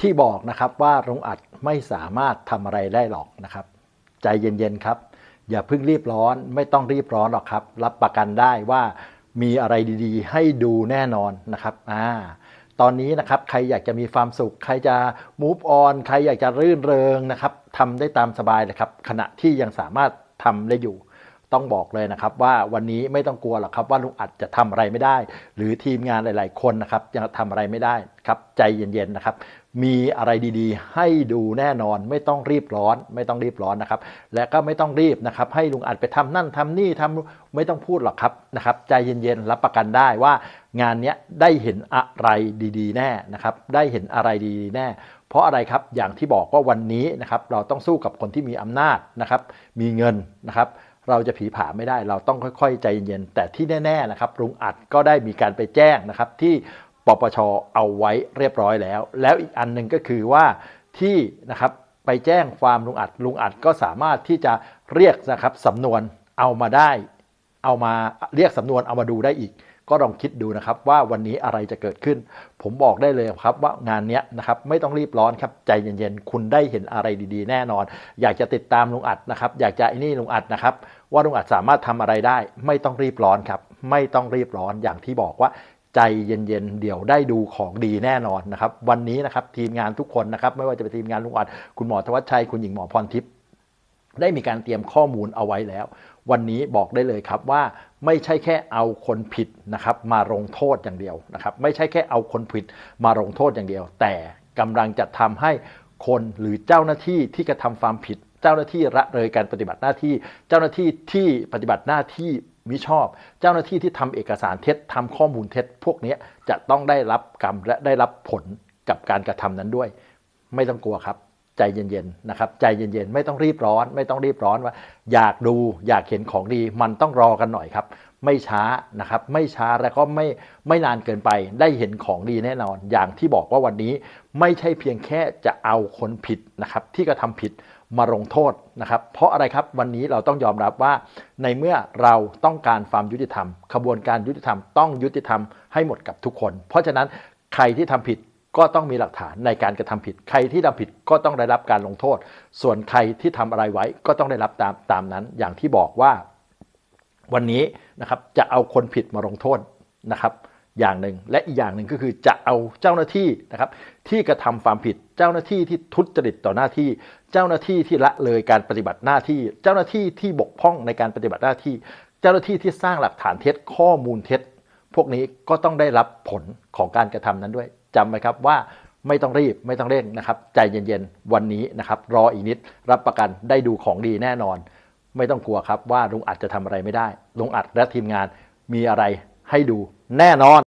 ที่บอกนะครับว่าโรงอัดไม่สามารถทำอะไรได้หรอกนะครับ ใจเย็นๆครับอย่าเพิ่งรีบร้อนไม่ต้องรีบร้อนหรอกครับ รับประกันได้ว่ามีอะไรดีๆ ให้ดูแน่นอนนะครับอ่าตอนนี้นะครับใครอยากจะมีความสุข ใครจะ move on ใครอยากจะรื่นเริงนะครับทำได้ตามสบายเลยครับ ขณะที่ยังสามารถทำได้อยู่ต้องบอกเลยนะครับว่าวันนี้ไม่ต้องกลัวหรอกครับ ว่าลุงอัดจะทำอะไรไม่ได้ หรือทีมงานหลาย ๆ คนนะครับ จะทำอะไรไม่ได้ครับ ใจเย็น ๆ นะครับ มีอะไรดี ๆ ให้ดูแน่นอนไม่ต้องรีบร้อน ไม่ต้องรีบร้อนนะครับ และก็ไม่ต้องรีบนะครับ ให้ลุงอัดไปทำนั่นทำนี่ทำไม่ต้องพูดหรอกครับนะครับ ใจเย็น ๆ รับประกันได้ว่างานนี้ได้เห็นอะไรดี ๆ แน่นะครับ ได้เห็นอะไรดี ๆ แน่ เพราะอะไรครับอย่างที่บอกว่าวันนี้นะครับเราต้องสู้กับคนที่มีอำนาจนะครับ มีเงินนะครับเราจะผีผาไม่ได้เราต้องค่อยๆ ใจเย็นๆ แต่ที่แน่ ๆนะครับ ลุงอัดก็ได้มีการไปแจ้งนะครับที่ปปชเอาไว้เรียบร้อยแล้ว แล้วอีกอันหนึ่งก็คือว่าที่นะครับไปแจ้งความลุงอัดลุงอัดก็สามารถที่จะเรียกนะครับสำนวนเอามาได้ เอามาเรียกสำนวนเอามาดูได้อีกก็ลองคิดดูนะครับว่าวันนี้อะไรจะเกิดขึ้น ผมบอกได้เลยครับ ว่างานนี้นะครับไม่ต้องรีบร้อนครับใจเย็นๆ คุณได้เห็นอะไรดีๆแน่นอน อยากจะติดตามลุงอัดนะครับ อยากจะไอ้นี่ลุงอัดนะครับว่าลุงอัดสามารถทำอะไรได้ ไม่ต้องรีบร้อนครับ ไม่ต้องรีบร้อนอย่างที่บอกว่าใจเย็นๆ เดี๋ยวได้ดูของดีแน่นอนนะครับวันนี้นะครับทีมงานทุกคนนะครับไม่ว่าจะเป็นทีมงานลุงอัด คุณหมอธวัชชัยคุณหญิงหมอพรทิพย์ได้มีการเตรียมข้อมูลเอาไว้แล้ว วันนี้บอกได้เลยครับว่า ไม่ใช่แค่เอาคนผิดนะครับ มาลงโทษอย่างเดียวนะครับ ไม่ใช่แค่เอาคนผิดมาลงโทษอย่างเดียว แต่กำลังจะทำให้คนหรือเจ้าหน้าที่ที่กระทำความผิด เจ้าหน้าที่ละเลยการปฏิบัติหน้าที่ เจ้าหน้าที่ที่ปฏิบัติหน้าที่มิชอบ เจ้าหน้าที่ที่ทำเอกสารเท็จทำข้อมูลเท็จ พวกนี้จะต้องได้รับกรรมและได้รับผลกับการกระทำนั้นด้วย ไม่ต้องกลัวครับใจเย็นๆ นะครับ ใจเย็นๆ ไม่ต้องรีบร้อน ไม่ต้องรีบร้อนว่า อยากดูอยากเห็นของดี มันต้องรอกันหน่อยครับ ไม่ช้านะครับ ไม่ช้าแล้วก็ไม่ไม่นานเกินไปได้เห็นของดีแน่นอน อย่างที่บอกว่าวันนี้ไม่ใช่เพียงแค่จะเอาคนผิดนะครับที่กระทำผิดมาลงโทษนะครับ เพราะอะไรครับวันนี้เราต้องยอมรับว่าในเมื่อเราต้องการความยุติธรรมขบวนการยุติธรรมต้องยุติธรรมให้หมดกับทุกคน เพราะฉะนั้นใครที่ทำผิดก็ต้องมีหลักฐานในการกระทำผิด ใครที่ทำผิดก็ต้องได้รับการลงโทษ ส่วนใครที่ทำอะไรไว้ก็ต้องได้รับตามตามนั้น อย่างที่บอกว่า วันนี้นะครับจะเอาคนผิดมาลงโทษนะครับ อย่างหนึ่งและอีกอย่างหนึ่งก็คือจะเอาเจ้าหน้าที่นะครับ ที่กระทำความผิด เจ้าหน้าที่ที่ทุจริตต่อหน้าที่ เจ้าหน้าที่ที่ละเลยการปฏิบัติหน้าที่ เจ้าหน้าที่ที่บกพร่องในการปฏิบัติหน้าที่ เจ้าหน้าที่ที่สร้างหลักฐานเท็จข้อมูลเท็จ พวกนี้ก็ต้องได้รับผลของการกระทำนั้นด้วยจำไว้ครับว่าไม่ต้องรีบไม่ต้องเร่งนะครับ ใจเย็นๆวันนี้นะครับ รออีกนิดรับประกันได้ดูของดีแน่นอน ไม่ต้องกลัวครับว่าลุงอัดจะทำอะไรไม่ได้ลุงอัดและทีมงานมีอะไรให้ดูแน่นอน